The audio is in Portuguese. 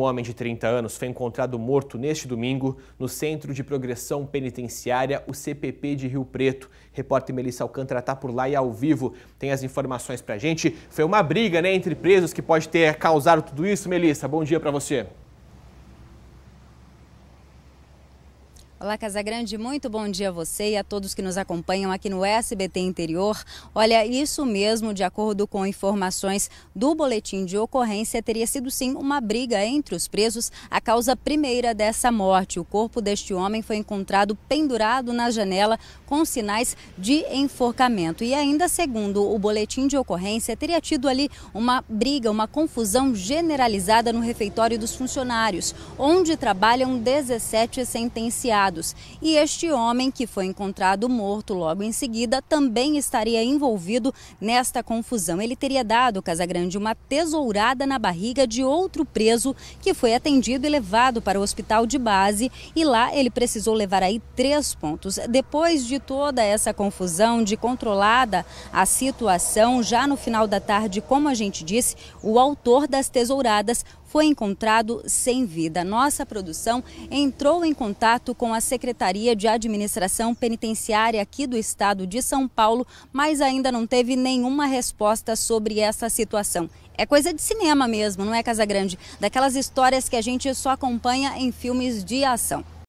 Um homem de 30 anos foi encontrado morto neste domingo no Centro de Progressão Penitenciária, o CPP de Rio Preto. Repórter Melissa Alcântara está por lá e ao vivo tem as informações para gente. Foi uma briga né, entre presos que pode ter causado tudo isso. Melissa, bom dia para você. Olá, Casagrande, muito bom dia a você e a todos que nos acompanham aqui no SBT Interior. Olha, isso mesmo, de acordo com informações do boletim de ocorrência, teria sido sim uma briga entre os presos, a causa primeira dessa morte. O corpo deste homem foi encontrado pendurado na janela com sinais de enforcamento. E ainda segundo o boletim de ocorrência, teria tido ali uma briga, uma confusão generalizada no refeitório dos funcionários, onde trabalham 17 sentenciados. E este homem, que foi encontrado morto logo em seguida, também estaria envolvido nesta confusão. Ele teria dado Casagrande uma tesourada na barriga de outro preso que foi atendido e levado para o hospital de base. E lá ele precisou levar aí três pontos. Depois de toda essa confusão, de controlada a situação, já no final da tarde, como a gente disse, o autor das tesouradas foi encontrado sem vida. Nossa produção entrou em contato com a Secretaria de Administração Penitenciária aqui do estado de São Paulo, mas ainda não teve nenhuma resposta sobre essa situação. É coisa de cinema mesmo, não é Casa Grande? Daquelas histórias que a gente só acompanha em filmes de ação.